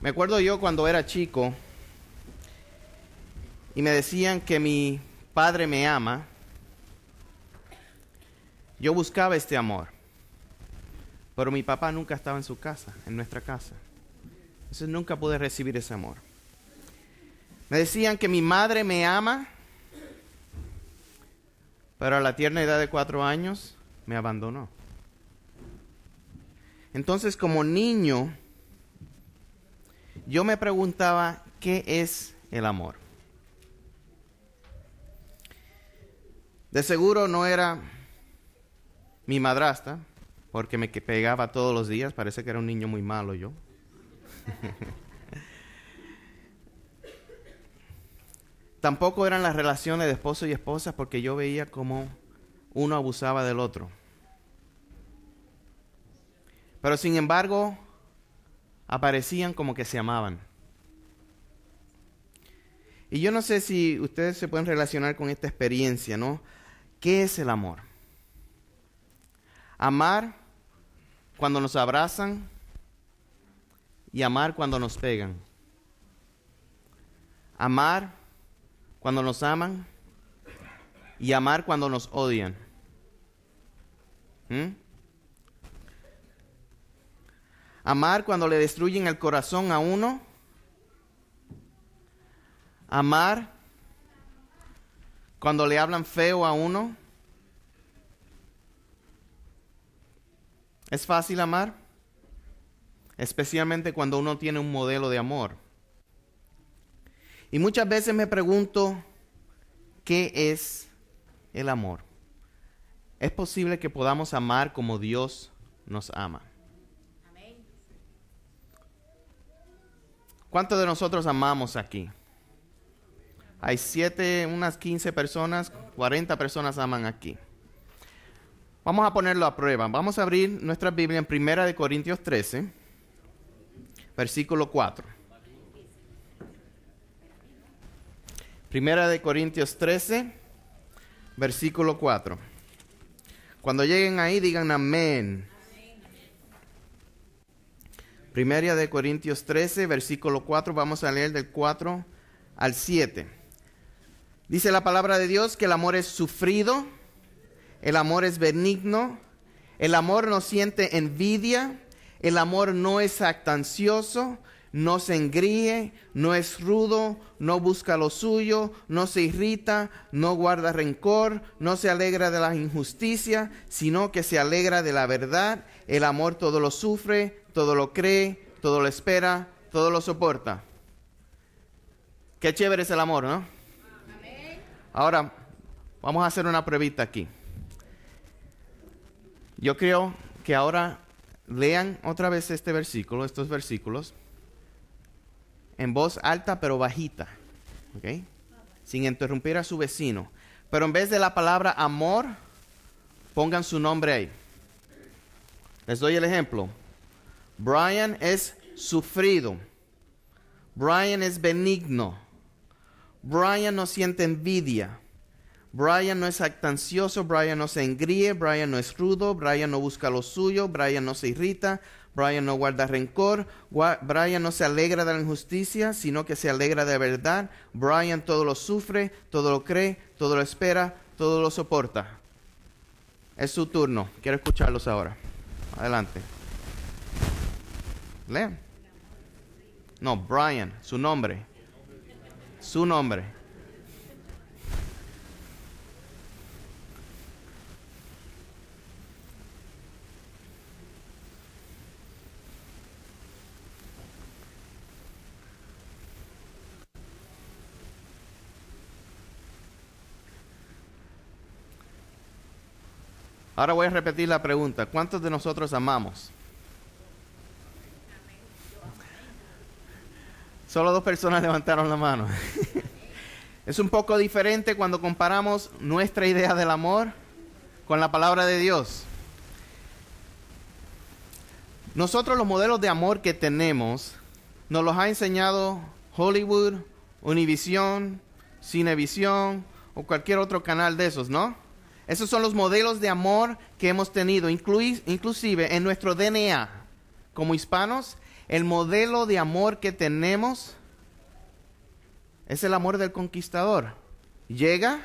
Me acuerdo yo cuando era chico y me decían que mi padre me ama, yo buscaba este amor, pero mi papá nunca estaba en su casa, en nuestra casa. Entonces nunca pude recibir ese amor. Me decían que mi madre me ama, pero a la tierna edad de cuatro años me abandonó. Entonces como niño, yo me preguntaba, ¿qué es el amor? De seguro no era mi madrasta, porque me pegaba todos los días, parece que era un niño muy malo yo. Tampoco eran las relaciones de esposo y esposa porque yo veía cómo uno abusaba del otro. Pero sin embargo, aparecían como que se amaban. Y yo no sé si ustedes se pueden relacionar con esta experiencia, ¿no? ¿Qué es el amor? Amar cuando nos abrazan y amar cuando nos pegan. Amar cuando nos aman y amar cuando nos odian. ¿Mm? Amar cuando le destruyen el corazón a uno. Amar cuando le hablan feo a uno. ¿Es fácil amar? Especialmente cuando uno tiene un modelo de amor. Y muchas veces me pregunto, ¿qué es el amor? ¿Es posible que podamos amar como Dios nos ama? ¿Cuántos de nosotros amamos aquí? Hay siete, unas 15 personas, 40 personas aman aquí. Vamos a ponerlo a prueba. Vamos a abrir nuestra Biblia en de Corintios 13, versículo 4. Primera de Corintios 13, versículo 4. Cuando lleguen ahí, digan amén. Primera de Corintios 13, versículo 4, vamos a leer del 4 al 7. Dice la palabra de Dios que el amor es sufrido, el amor es benigno, el amor no siente envidia, el amor no es actancioso, no se engríe, no es rudo, no busca lo suyo, no se irrita, no guarda rencor, no se alegra de la injusticia, sino que se alegra de la verdad. El amor todo lo sufre, todo lo cree, todo lo espera, todo lo soporta. Qué chévere es el amor, ¿no? Ahora, vamos a hacer una pruebita aquí. Yo creo que ahora lean otra vez este versículo, estos versículos, en voz alta pero bajita, ¿ok? Sin interrumpir a su vecino. Pero en vez de la palabra amor, pongan su nombre ahí. Les doy el ejemplo. Brian es sufrido. Brian es benigno. Brian no siente envidia. Brian no es actancioso, Brian no se engríe, Brian no es rudo, Brian no busca lo suyo, Brian no se irrita, Brian no guarda rencor, Brian no se alegra de la injusticia, sino que se alegra de la verdad. Brian todo lo sufre, todo lo cree, todo lo espera, todo lo soporta. Es su turno. Quiero escucharlos ahora. Adelante. ¿Le? No, Brian, su nombre. Su nombre. Ahora voy a repetir la pregunta. ¿Cuántos de nosotros amamos? Solo dos personas levantaron la mano. es un poco diferente cuando comparamos nuestra idea del amor con la palabra de Dios. Nosotros los modelos de amor que tenemos nos los ha enseñado Hollywood, Univisión, Cinevisión o cualquier otro canal de esos, ¿no? Esos son los modelos de amor que hemos tenido, inclusive en nuestro DNA. Como hispanos, el modelo de amor que tenemos es el amor del conquistador. Llega,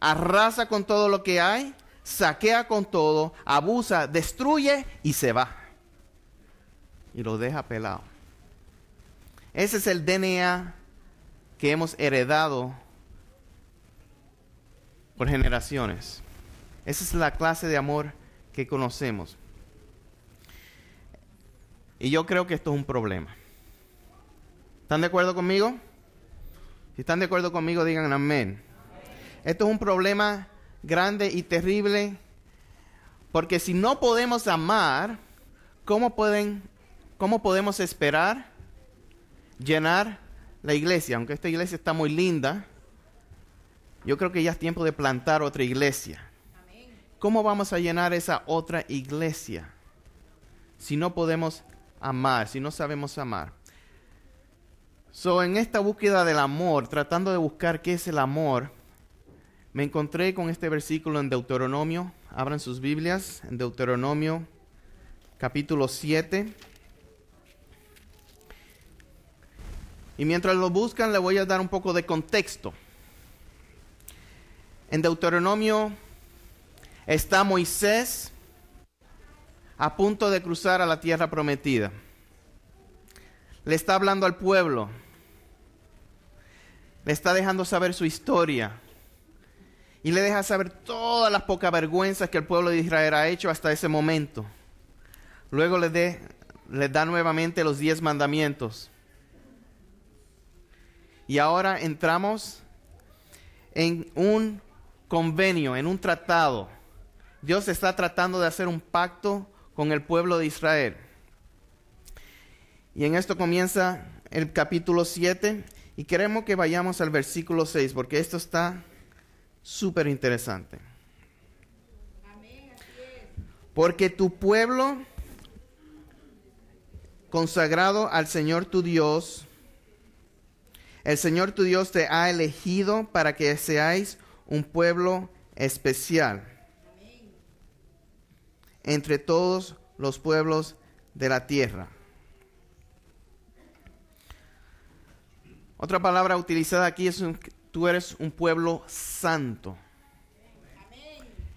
arrasa con todo lo que hay, saquea con todo, abusa, destruye y se va. Y lo deja pelado. Ese es el DNA que hemos heredado por generaciones. Esa es la clase de amor que conocemos. Y yo creo que esto es un problema. ¿Están de acuerdo conmigo? Si están de acuerdo conmigo, digan amén. Esto es un problema grande y terrible, porque si no podemos amar, ¿cómo, pueden, cómo podemos esperar llenar la iglesia? Aunque esta iglesia está muy linda, yo creo que ya es tiempo de plantar otra iglesia. ¿Cómo vamos a llenar esa otra iglesia si no podemos amar, si no sabemos amar. So, en esta búsqueda del amor, tratando de buscar qué es el amor, me encontré con este versículo en Deuteronomio. Abran sus Biblias en Deuteronomio capítulo 7. Y mientras lo buscan, le voy a dar un poco de contexto. En Deuteronomio está Moisés a punto de cruzar a la tierra prometida. Le está hablando al pueblo. Le está dejando saber su historia. Y le deja saber todas las pocas vergüenzas que el pueblo de Israel ha hecho hasta ese momento. Luego le, le da nuevamente los diez mandamientos. Y ahora entramos en un convenio, en un tratado. Dios está tratando de hacer un pacto con el pueblo de Israel. Y en esto comienza el capítulo 7 y queremos que vayamos al versículo 6 porque esto está súper interesante. Porque tu pueblo consagrado al Señor tu Dios, el Señor tu Dios te ha elegido para que seáis un pueblo especial entre todos los pueblos de la tierra. Otra palabra utilizada aquí es tú eres un pueblo santo.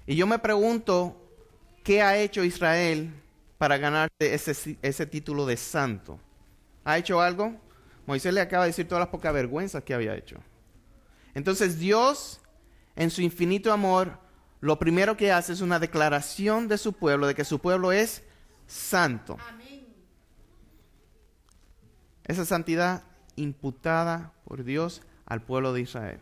Y yo me pregunto, ¿qué ha hecho Israel para ganarte ese, ese título de santo? ¿Ha hecho algo? Moisés le acaba de decir todas las pocas vergüenzas que había hecho. Entonces Dios, en su infinito amor, lo primero que hace es una declaración de su pueblo, de que su pueblo es santo. Esa santidad imputada por Dios al pueblo de Israel.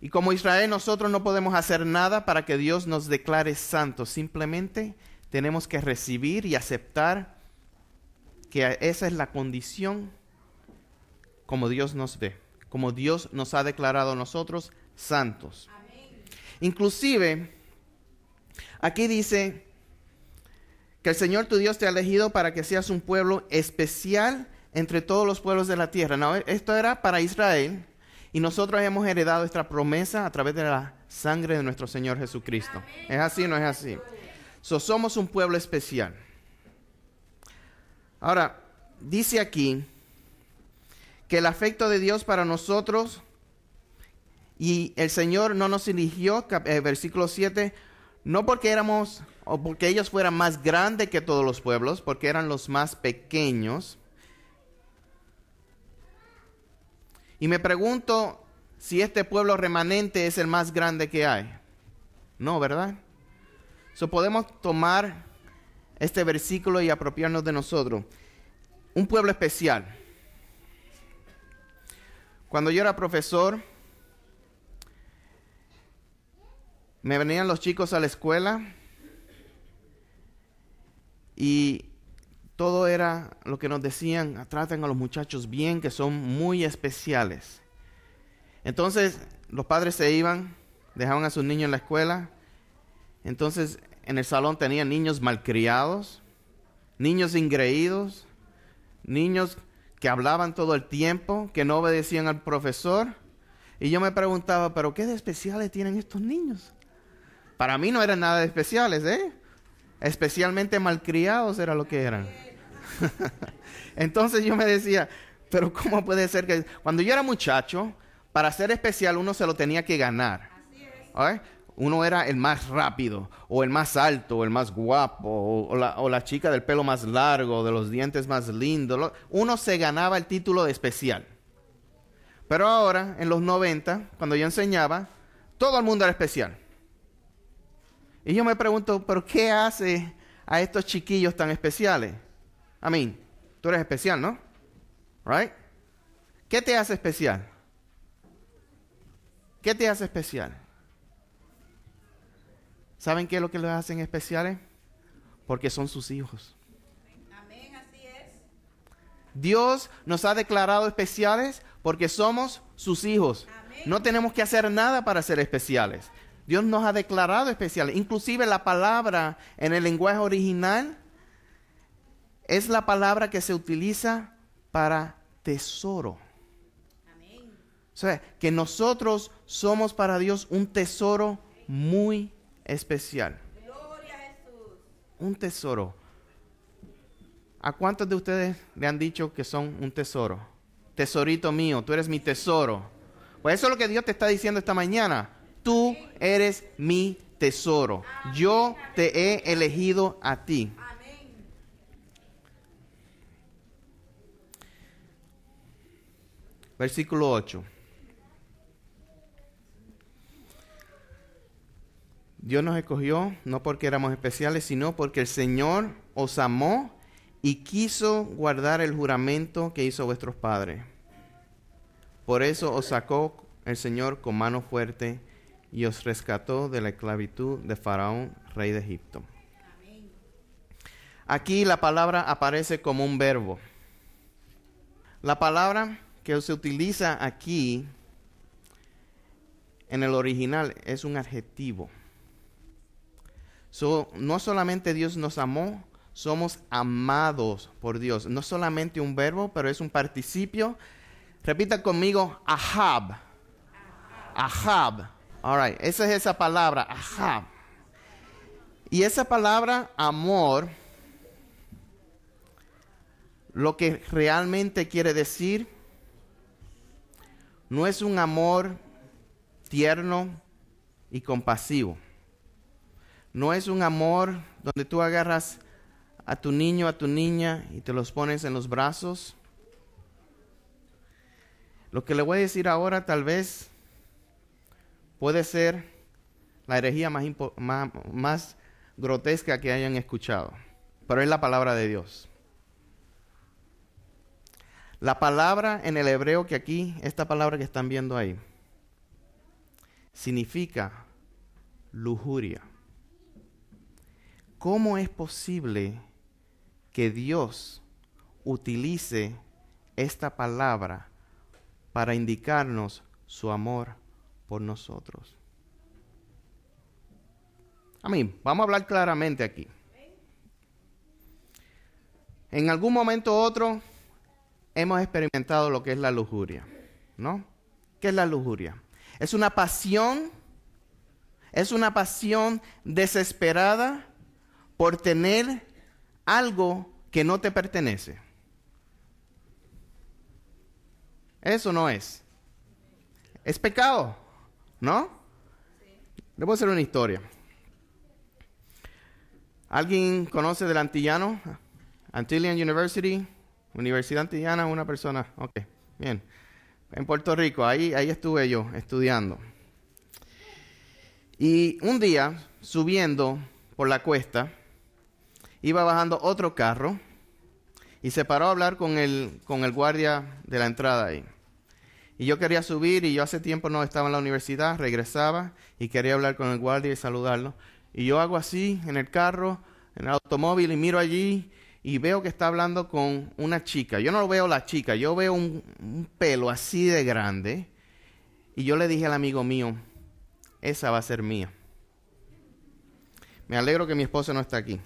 Y como Israel nosotros no podemos hacer nada para que Dios nos declare santo. simplemente tenemos que recibir y aceptar que esa es la condición como Dios nos ve, como Dios nos ha declarado a nosotros santos. Inclusive, aquí dice que el Señor tu Dios te ha elegido para que seas un pueblo especial entre todos los pueblos de la tierra. esto era para Israel y nosotros hemos heredado esta promesa a través de la sangre de nuestro Señor Jesucristo. ¿Es así o no es así? So, somos un pueblo especial. Ahora, dice aquí que el afecto de Dios para nosotros y el Señor no nos eligió, eh, versículo 7, no porque éramos o porque ellos fueran más grandes que todos los pueblos, porque eran los más pequeños. Y me pregunto si este pueblo remanente es el más grande que hay. No, ¿verdad? So podemos tomar este versículo y apropiarnos de nosotros. Un pueblo especial. Cuando yo era profesor, me venían los chicos a la escuela y todo era lo que nos decían, traten a los muchachos bien, que son muy especiales. Entonces los padres se iban, dejaban a sus niños en la escuela, entonces en el salón tenían niños malcriados, niños ingreídos, niños que hablaban todo el tiempo, que no obedecían al profesor. Y yo me preguntaba, ¿pero qué de especiales tienen estos niños? Para mí no eran nada de especiales, ¿eh? Especialmente malcriados era lo que eran. Entonces yo me decía, pero ¿cómo puede ser que... Cuando yo era muchacho, para ser especial uno se lo tenía que ganar. ¿Eh? Uno era el más rápido, o el más alto, o el más guapo, o, la, o, la, chica del pelo más largo, de los dientes más lindos. Uno se ganaba el título de especial. Pero ahora, en los 90, cuando yo enseñaba, todo el mundo era especial. Y yo me pregunto, ¿pero qué hace a estos chiquillos tan especiales? I mean, tú eres especial, ¿no? Right? ¿Qué te hace especial? ¿Qué te hace especial? ¿Saben qué es lo que los hacen especiales? Porque son sus hijos. Amén, así es. Dios nos ha declarado especiales porque somos sus hijos. No tenemos que hacer nada para ser especiales. Dios nos ha declarado especial. Inclusive la palabra en el lenguaje original es la palabra que se utiliza para tesoro. Amén. O sea, que nosotros somos para Dios un tesoro muy especial. Gloria a Jesús. Un tesoro. ¿A cuántos de ustedes le han dicho que son un tesoro? Tesorito mío, tú eres mi tesoro. Pues eso es lo que Dios te está diciendo esta mañana. Tú eres mi tesoro. Yo te he elegido a ti. Versículo 8. Dios nos escogió no porque éramos especiales, sino porque el Señor os amó y quiso guardar el juramento que hizo vuestros padres. Por eso os sacó el Señor con mano fuerte y os rescató de la esclavitud de Faraón, rey de Egipto. Aquí la palabra aparece como un verbo. La palabra que se utiliza aquí en el original es un adjetivo. no solamente Dios nos amó, somos amados por Dios. No solamente un verbo, pero es un participio. Repita conmigo, Ahab. ahab esa es esa palabra, ajá. Y esa palabra amor, lo que realmente quiere decir, no es un amor tierno y compasivo. No es un amor donde tú agarras a tu niño, a tu niña y te los pones en los brazos. Lo que le voy a decir ahora tal vez puede ser la herejía más, grotesca que hayan escuchado, pero es la palabra de Dios. La palabra en el hebreo que aquí, esta palabra que están viendo ahí, significa lujuria. ¿Cómo es posible que Dios utilice esta palabra para indicarnos su amor por nosotros. mí Vamos a hablar claramente aquí. En algún momento u otro hemos experimentado lo que es la lujuria, ¿no? ¿Qué es la lujuria? Es una pasión, es una pasión desesperada por tener algo que no te pertenece. Eso no es. Es pecado. ¿No? Sí. Le voy a hacer una historia. ¿Alguien conoce del antillano? Antillian University, Universidad Antillana, una persona. Ok, bien. En Puerto Rico, ahí, ahí estuve yo estudiando. Y un día, subiendo por la cuesta, iba bajando otro carro y se paró a hablar con el, con el guardia de la entrada ahí. Y yo quería subir y yo hace tiempo no estaba en la universidad, regresaba y quería hablar con el guardia y saludarlo. Y yo hago así en el carro, en el automóvil y miro allí y veo que está hablando con una chica. Yo no veo la chica, yo veo un, un pelo así de grande. Y yo le dije al amigo mío, esa va a ser mía. Me alegro que mi esposa no está aquí.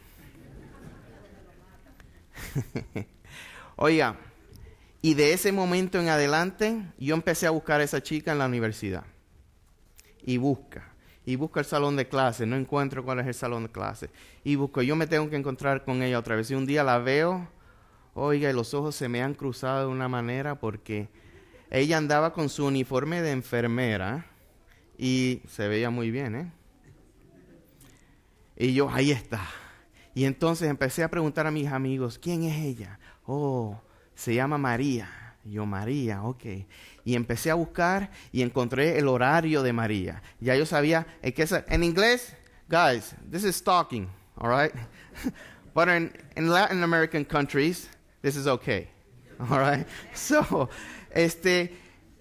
Oiga, y de ese momento en adelante, yo empecé a buscar a esa chica en la universidad. Y busca. Y busca el salón de clases. No encuentro cuál es el salón de clases. Y busco. Yo me tengo que encontrar con ella otra vez. Y un día la veo. Oiga, y los ojos se me han cruzado de una manera porque ella andaba con su uniforme de enfermera. Y se veía muy bien, ¿eh? Y yo, ahí está. Y entonces empecé a preguntar a mis amigos, ¿quién es ella? Oh, se llama María. yo, María, ok. Y empecé a buscar y encontré el horario de María. Ya yo sabía que en inglés, guys, this is stalking, all right? But in, Latin American countries, this is okay, all right? So, este,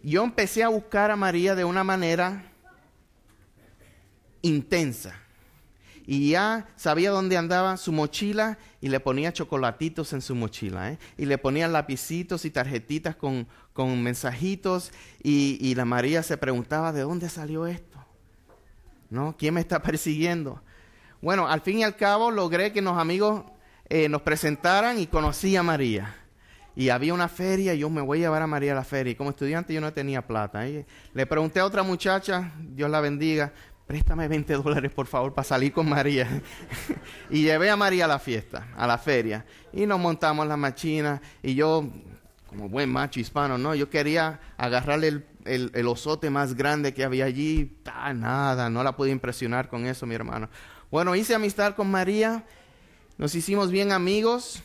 yo empecé a buscar a María de una manera intensa y ya sabía dónde andaba su mochila y le ponía chocolatitos en su mochila. ¿eh? Y le ponía lapicitos y tarjetitas con, mensajitos y, la María se preguntaba, ¿de dónde salió esto? ¿No? ¿Quién me está persiguiendo? Bueno, al fin y al cabo logré que los amigos eh, nos presentaran y conocí a María y había una feria y yo me voy a llevar a María a la feria. Y como estudiante yo no tenía plata. ¿eh? Le pregunté a otra muchacha, Dios la bendiga, préstame 20 dólares por favor para salir con María. y llevé a María a la fiesta, a la feria. Y nos montamos la machina y yo, como buen macho hispano, ¿no? Yo quería agarrarle el, el, osote más grande que había allí. nada, no la pude impresionar con eso, mi hermano. Bueno, hice amistad con María, nos hicimos bien amigos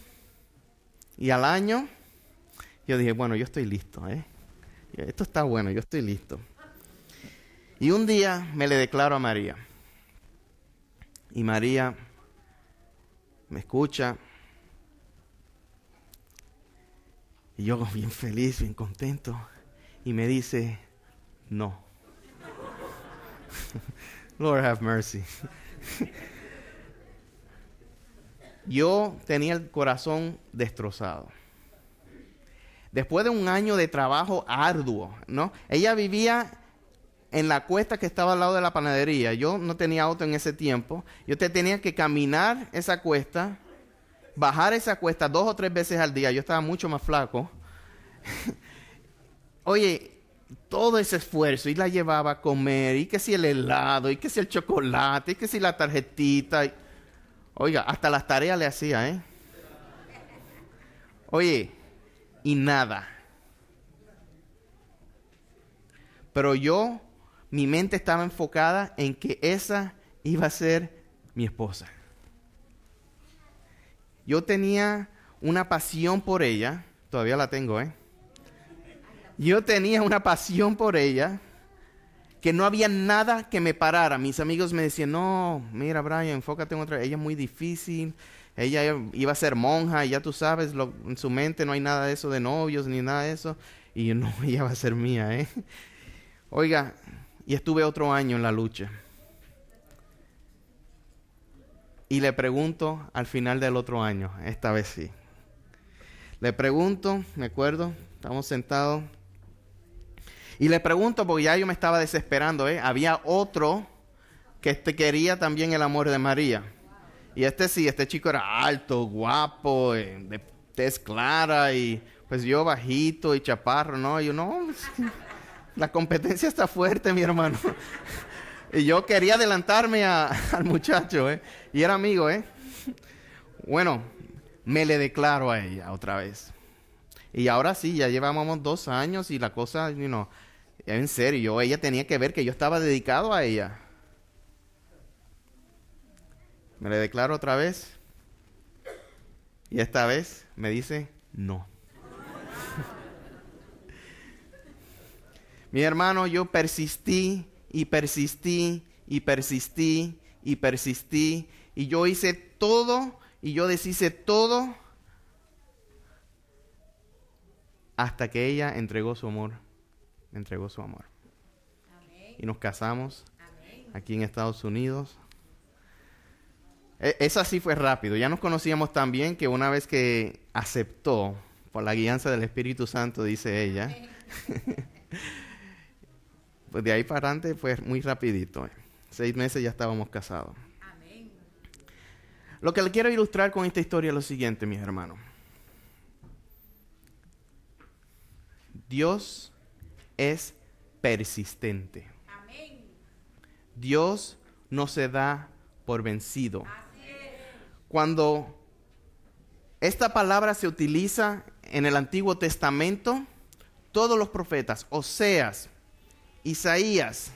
y al año yo dije, bueno, yo estoy listo, ¿eh? Esto está bueno, yo estoy listo. Y un día me le declaro a María. Y María me escucha. Y yo bien feliz, bien contento. Y me dice, no. Lord have mercy. yo tenía el corazón destrozado. Después de un año de trabajo arduo, ¿no? Ella vivía en la cuesta que estaba al lado de la panadería. Yo no tenía auto en ese tiempo. Yo te tenía que caminar esa cuesta, bajar esa cuesta dos o tres veces al día. Yo estaba mucho más flaco. Oye, todo ese esfuerzo y la llevaba a comer, y que si el helado, y que si el chocolate, y que si la tarjetita. Oiga, hasta las tareas le hacía, ¿eh? Oye, y nada. Pero yo mi mente estaba enfocada en que esa iba a ser mi esposa. Yo tenía una pasión por ella, todavía la tengo, ¿eh? Yo tenía una pasión por ella que no había nada que me parara. Mis amigos me decían, no, mira Brian, enfócate en otra, ella es muy difícil, ella iba a ser monja, y ya tú sabes, en su mente no hay nada de eso de novios ni nada de eso. Y yo, no, ella va a ser mía, ¿eh? Oiga, y estuve otro año en la lucha. Y le pregunto al final del otro año, esta vez sí. Le pregunto, me acuerdo, estamos sentados. Y le pregunto porque ya yo me estaba desesperando, ¿eh? Había otro que este quería también el amor de María. Y este sí, este chico era alto, guapo, eh, de tez clara y pues yo bajito y chaparro, ¿no? Y yo, no, la competencia está fuerte, mi hermano. y yo quería adelantarme al muchacho, ¿eh? Y era amigo, ¿eh? Bueno, me le declaro a ella otra vez. Y ahora sí, ya llevábamos dos años y la cosa, you know, en serio, ella tenía que ver que yo estaba dedicado a ella. Me le declaro otra vez. Y esta vez me dice no. Mi hermano, yo persistí y persistí y persistí y persistí y yo hice todo y yo deshice todo hasta que ella entregó su amor, entregó su amor. Y nos casamos aquí en Estados Unidos. eso esa sí fue rápido. Ya nos conocíamos tan bien que una vez que aceptó, por la guianza del Espíritu Santo, dice ella, de ahí para adelante fue muy rapidito. Seis meses ya estábamos casados. Lo que le quiero ilustrar con esta historia es lo siguiente, mis hermanos. Dios es persistente. Dios no se da por vencido. Cuando esta palabra se utiliza en el Antiguo Testamento, todos los profetas, Oseas, Isaías,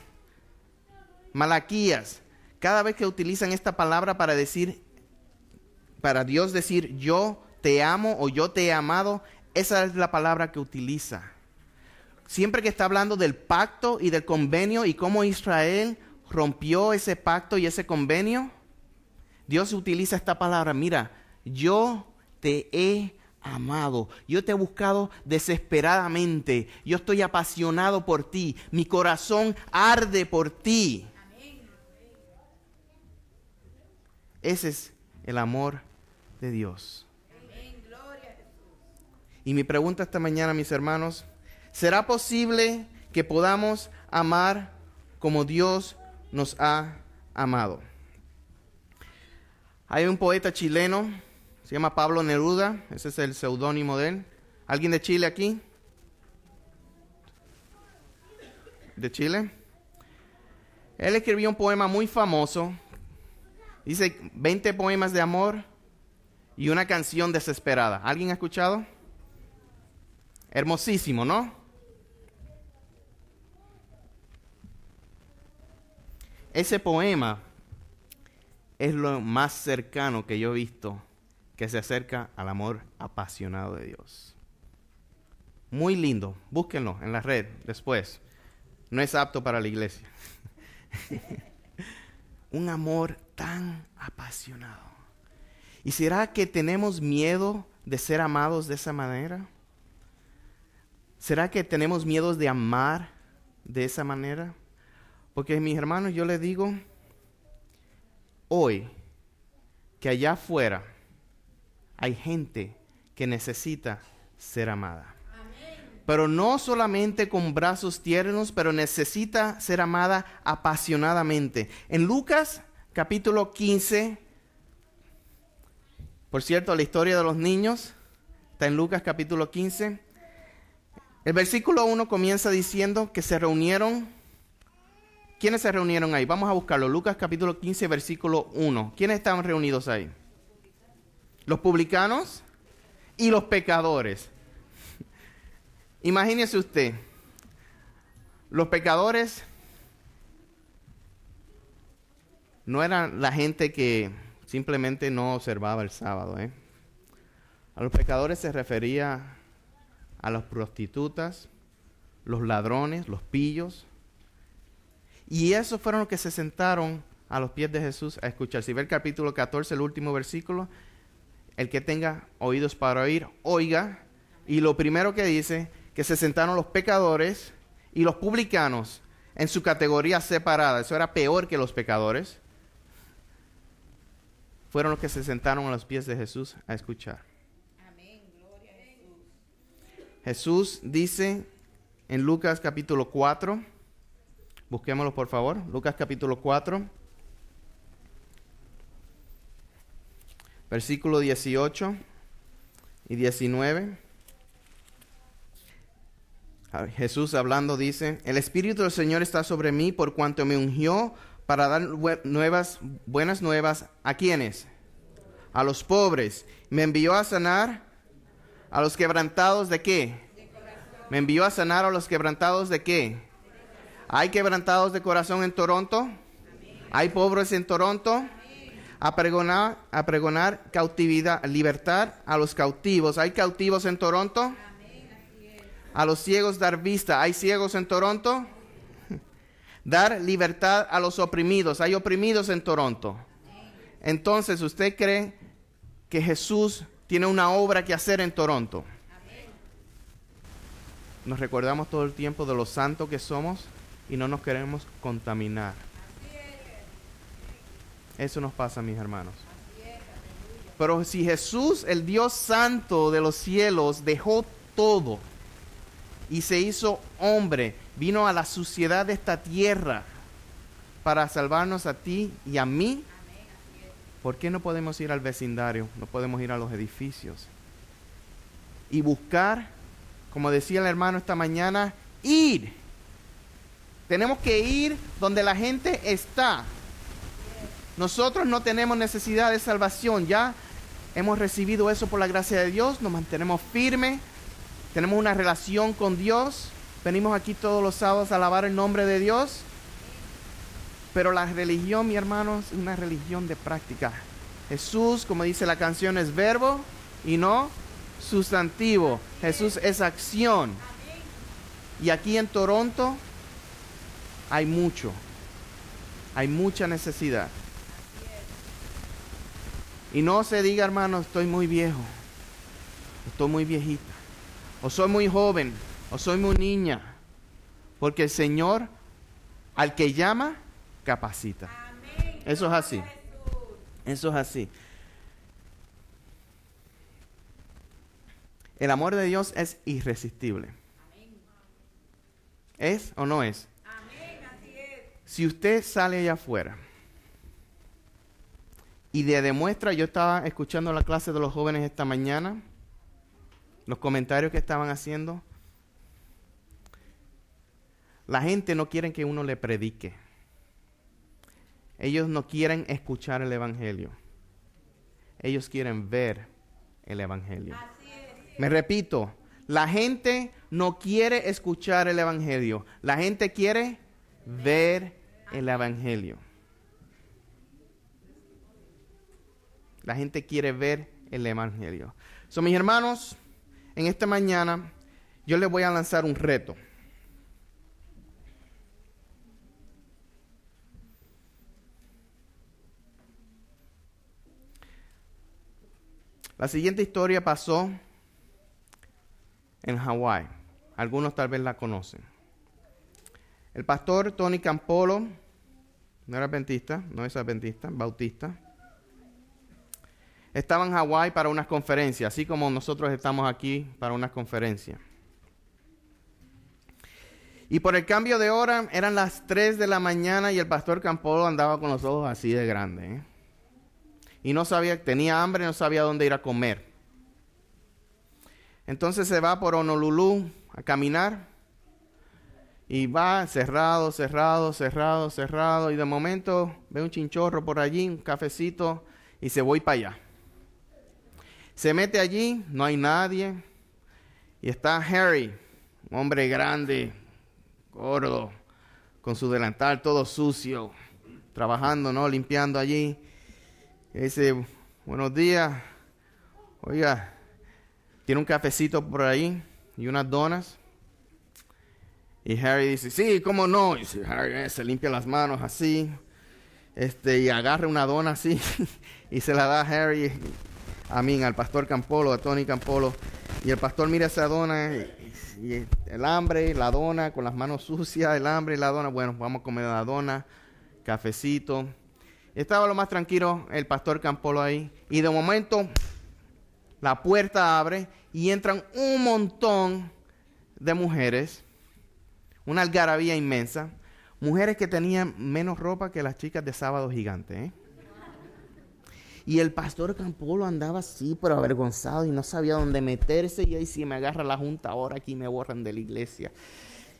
Malaquías, cada vez que utilizan esta palabra para decir, para Dios decir, yo te amo o yo te he amado, esa es la palabra que utiliza. Siempre que está hablando del pacto y del convenio y cómo Israel rompió ese pacto y ese convenio, Dios utiliza esta palabra, mira, yo te he amado. Yo te he buscado desesperadamente. Yo estoy apasionado por ti. Mi corazón arde por ti. Ese es el amor de Dios. Y mi pregunta esta mañana, mis hermanos, ¿será posible que podamos amar como Dios nos ha amado? Hay un poeta chileno se llama Pablo Neruda, ese es el seudónimo de él. ¿Alguien de Chile aquí? ¿De Chile? Él escribió un poema muy famoso. Dice 20 poemas de amor y una canción desesperada. ¿Alguien ha escuchado? Hermosísimo, ¿no? Ese poema es lo más cercano que yo he visto que se acerca al amor apasionado de Dios. Muy lindo, búsquenlo en la red después. No es apto para la iglesia. Un amor tan apasionado. ¿Y será que tenemos miedo de ser amados de esa manera? ¿Será que tenemos miedos de amar de esa manera? Porque mis hermanos, yo les digo hoy que allá afuera, hay gente que necesita ser amada. Pero no solamente con brazos tiernos, pero necesita ser amada apasionadamente. En Lucas capítulo 15, por cierto, la historia de los niños está en Lucas capítulo 15. El versículo 1 comienza diciendo que se reunieron. ¿Quiénes se reunieron ahí? Vamos a buscarlo. Lucas capítulo 15, versículo 1. ¿Quiénes estaban reunidos ahí? los publicanos y los pecadores. Imagínese usted, los pecadores no eran la gente que simplemente no observaba el sábado. ¿eh? A los pecadores se refería a las prostitutas, los ladrones, los pillos. Y esos fueron los que se sentaron a los pies de Jesús a escuchar. Si ve el capítulo 14, el último versículo, el que tenga oídos para oír, oiga. Y lo primero que dice, que se sentaron los pecadores y los publicanos en su categoría separada. Eso era peor que los pecadores. Fueron los que se sentaron a los pies de Jesús a escuchar. Amén. Gloria a Jesús. Jesús dice en Lucas capítulo 4, busquémoslo por favor, Lucas capítulo 4. versículo 18 y 19. Jesús hablando dice, el Espíritu del Señor está sobre mí por cuanto me ungió para dar nuevas, buenas nuevas a quienes? A los pobres. Me envió a sanar a los quebrantados de qué? me envió a sanar a los quebrantados de qué? ¿Hay quebrantados de corazón en Toronto? ¿Hay pobres en Toronto? a pregonar, cautividad, libertad a los cautivos. ¿Hay cautivos en Toronto? A los ciegos dar vista. ¿Hay ciegos en Toronto? Dar libertad a los oprimidos. ¿Hay oprimidos en Toronto? Entonces, ¿usted cree que Jesús tiene una obra que hacer en Toronto? Nos recordamos todo el tiempo de lo santos que somos y no nos queremos contaminar. Eso nos pasa, mis hermanos. Pero si Jesús, el Dios Santo de los cielos, dejó todo y se hizo hombre, vino a la suciedad de esta tierra para salvarnos a ti y a mí, ¿por qué no podemos ir al vecindario? No podemos ir a los edificios y buscar, como decía el hermano esta mañana, ir. Tenemos que ir donde la gente está. Nosotros no tenemos necesidad de salvación, ya hemos recibido eso por la gracia de Dios, nos mantenemos firmes, tenemos una relación con Dios, venimos aquí todos los sábados a alabar el nombre de Dios, pero la religión, mi hermano, es una religión de práctica. Jesús, como dice la canción, es verbo y no sustantivo. Jesús es acción. Y aquí en Toronto hay mucho, hay mucha necesidad. Y no se diga, hermano, estoy muy viejo, estoy muy viejita, o soy muy joven, o soy muy niña, porque el Señor al que llama, capacita. Eso es así. Eso es así. El amor de Dios es irresistible. ¿Es o no es? es? Si usted sale allá afuera, y de demuestra, yo estaba escuchando la clase de los jóvenes esta mañana, los comentarios que estaban haciendo. La gente no quiere que uno le predique. Ellos no quieren escuchar el Evangelio. Ellos quieren ver el Evangelio. Me repito, la gente no quiere escuchar el Evangelio. La gente quiere ver el Evangelio. La gente quiere ver el Evangelio. son mis hermanos, en esta mañana yo les voy a lanzar un reto. La siguiente historia pasó en Hawái. Algunos tal vez la conocen. El pastor Tony Campolo, no era adventista, no es adventista, bautista, estaba en Hawái para unas conferencias, así como nosotros estamos aquí para unas conferencias. Y por el cambio de hora eran las 3 de la mañana y el pastor Campolo andaba con los ojos así de grande. ¿eh? Y no sabía, tenía hambre, no sabía dónde ir a comer. Entonces se va por Honolulu a caminar y va cerrado, cerrado, cerrado, cerrado. Y de momento ve un chinchorro por allí, un cafecito y se voy para allá. Se mete allí, no hay nadie. Y está Harry, un hombre grande, gordo, con su delantal todo sucio, trabajando, ¿no? Limpiando allí. Y dice, buenos días. Oiga, tiene un cafecito por ahí y unas donas. Y Harry dice, sí, ¿cómo no? Y Harry eh, se limpia las manos así. Este, y agarra una dona así y se la da a Harry a mí, al pastor Campolo, a Tony Campolo. Y el pastor mira esa dona, y, el hambre, la dona, con las manos sucias, el hambre la dona. Bueno, vamos a comer la dona, cafecito. Estaba lo más tranquilo el pastor Campolo ahí. Y de momento, la puerta abre y entran un montón de mujeres. Una algarabía inmensa. Mujeres que tenían menos ropa que las chicas de sábado gigante. ¿eh? Y el pastor Campolo andaba así, pero avergonzado y no sabía dónde meterse. Y ahí si me agarra la junta ahora aquí me borran de la iglesia.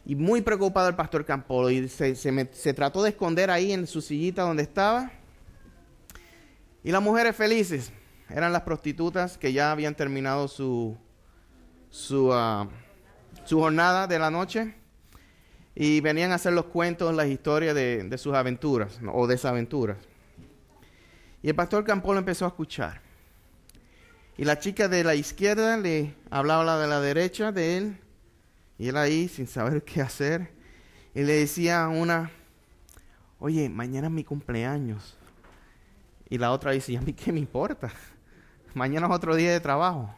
Y muy preocupado el pastor Campolo. Y se, trató de esconder ahí en su sillita donde estaba. Y las mujeres felices eran las prostitutas que ya habían terminado su, su, ah, jornada de la noche y venían a hacer los cuentos, las historias de, de sus aventuras o desaventuras. Y el pastor Campolo empezó a escuchar. Y la chica de la izquierda le hablaba a la de la derecha de él. Y él ahí, sin saber qué hacer. Y le decía a una, oye, mañana es mi cumpleaños. Y la otra dice, a mí qué me importa? Mañana es otro día de trabajo.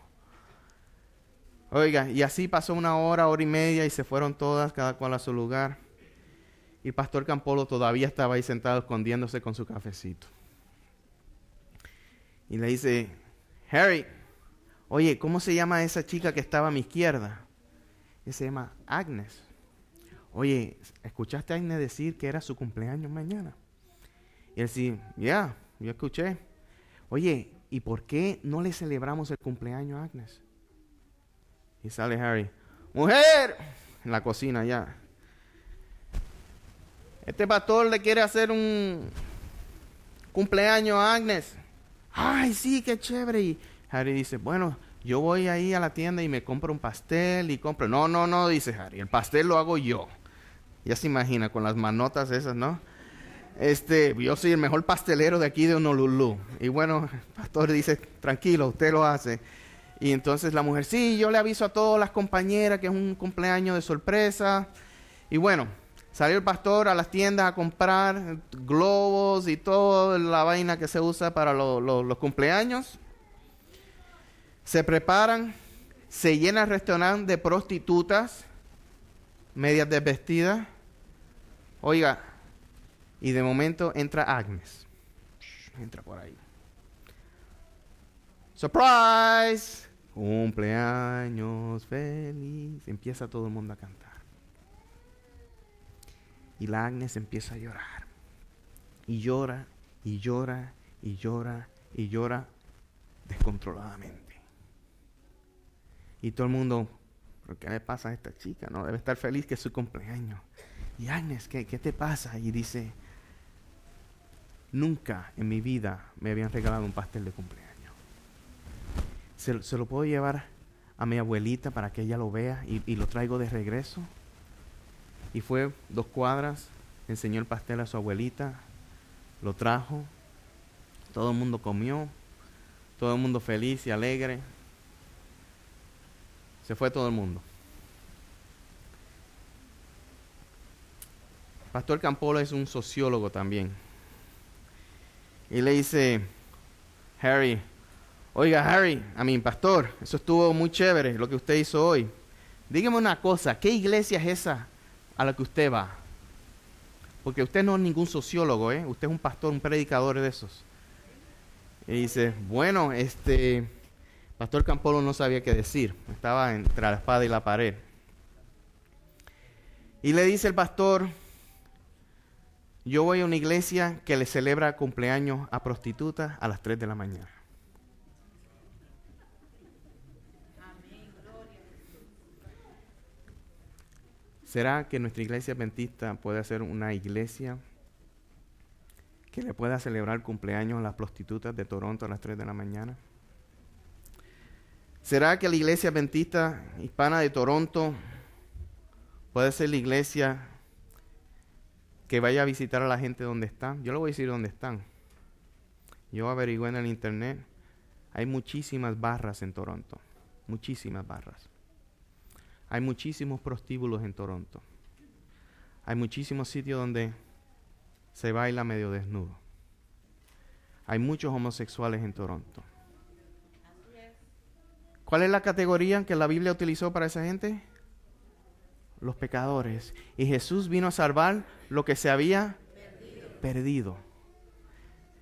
Oiga, y así pasó una hora, hora y media y se fueron todas, cada cual a su lugar. Y el pastor Campolo todavía estaba ahí sentado escondiéndose con su cafecito y le dice, Harry, oye, ¿cómo se llama esa chica que estaba a mi izquierda? se llama Agnes. Oye, ¿escuchaste a Agnes decir que era su cumpleaños mañana? Y él dice ya, yo escuché. Oye, ¿y por qué no le celebramos el cumpleaños a Agnes? Y sale Harry, mujer, en la cocina ya. Este pastor le quiere hacer un cumpleaños a Agnes ay, sí, qué chévere. Y Harry dice, bueno, yo voy ahí a la tienda y me compro un pastel y compro. No, no, no, dice Harry, el pastel lo hago yo. Ya se imagina, con las manotas esas, ¿no? Este, yo soy el mejor pastelero de aquí de Honolulu. Y bueno, el pastor dice, tranquilo, usted lo hace. Y entonces la mujer, sí, yo le aviso a todas las compañeras que es un cumpleaños de sorpresa. Y bueno, Salió el pastor a las tiendas a comprar globos y toda la vaina que se usa para los cumpleaños. Se preparan, se llena el restaurante de prostitutas, medias desvestidas. Oiga, y de momento entra Agnes. Entra por ahí. Surprise. Cumpleaños feliz. Empieza todo el mundo a cantar. Y la Agnes empieza a llorar. Y llora, y llora, y llora, y llora descontroladamente. Y todo el mundo, ¿por qué le pasa a esta chica? No debe estar feliz que es su cumpleaños. Y Agnes, ¿qué, te pasa? Y dice, nunca en mi vida me habían regalado un pastel de cumpleaños. Se, lo puedo llevar a mi abuelita para que ella lo vea y, y lo traigo de regreso. Y fue dos cuadras, enseñó el pastel a su abuelita, lo trajo, todo el mundo comió, todo el mundo feliz y alegre. Se fue todo el mundo. Pastor Campola es un sociólogo también. Y le dice, Harry, oiga Harry, a mi pastor, eso estuvo muy chévere lo que usted hizo hoy. Dígame una cosa, ¿qué iglesia es esa a la que usted va. Porque usted no es ningún sociólogo, ¿eh? Usted es un pastor, un predicador de esos. Y dice, bueno, este, Pastor Campolo no sabía qué decir. Estaba entre la espada y la pared. Y le dice el pastor, yo voy a una iglesia que le celebra cumpleaños a prostitutas a las 3 de la mañana. ¿Será que nuestra iglesia adventista puede ser una iglesia que le pueda celebrar cumpleaños a las prostitutas de Toronto a las 3 de la mañana? ¿Será que la iglesia adventista hispana de Toronto puede ser la iglesia que vaya a visitar a la gente donde están? Yo le voy a decir dónde están. Yo averigüé en el internet. Hay muchísimas barras en Toronto. Muchísimas barras. Hay muchísimos prostíbulos en Toronto. Hay muchísimos sitios donde se baila medio desnudo. Hay muchos homosexuales en Toronto. ¿Cuál es la categoría que la Biblia utilizó para esa gente? Los pecadores. Y Jesús vino a salvar lo que se había perdido.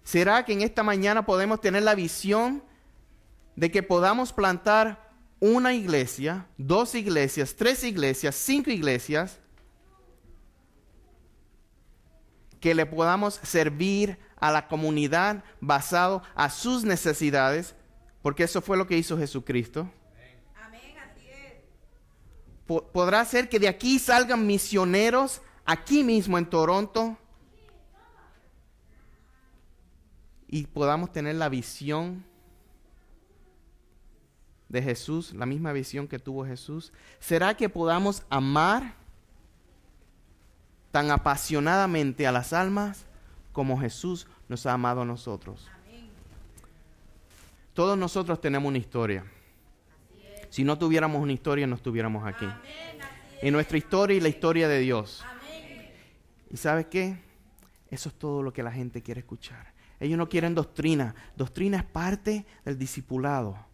¿Será que en esta mañana podemos tener la visión de que podamos plantar una iglesia, dos iglesias, tres iglesias, cinco iglesias, que le podamos servir a la comunidad basado a sus necesidades, porque eso fue lo que hizo Jesucristo. Podrá ser que de aquí salgan misioneros aquí mismo en Toronto y podamos tener la visión de Jesús, la misma visión que tuvo Jesús? ¿Será que podamos amar tan apasionadamente a las almas como Jesús nos ha amado a nosotros? Todos nosotros tenemos una historia. Si no tuviéramos una historia, no estuviéramos aquí. en nuestra historia y la historia de Dios. ¿Y sabes qué? Eso es todo lo que la gente quiere escuchar. Ellos no quieren doctrina. Doctrina es parte del discipulado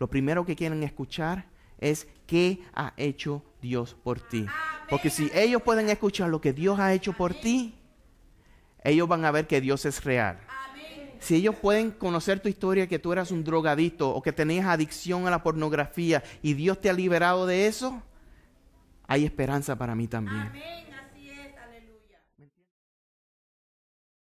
lo primero que quieren escuchar es qué ha hecho Dios por ti. Porque si ellos pueden escuchar lo que Dios ha hecho por ti, ellos van a ver que Dios es real. Si ellos pueden conocer tu historia, que tú eras un drogadito o que tenías adicción a la pornografía y Dios te ha liberado de eso, hay esperanza para mí también.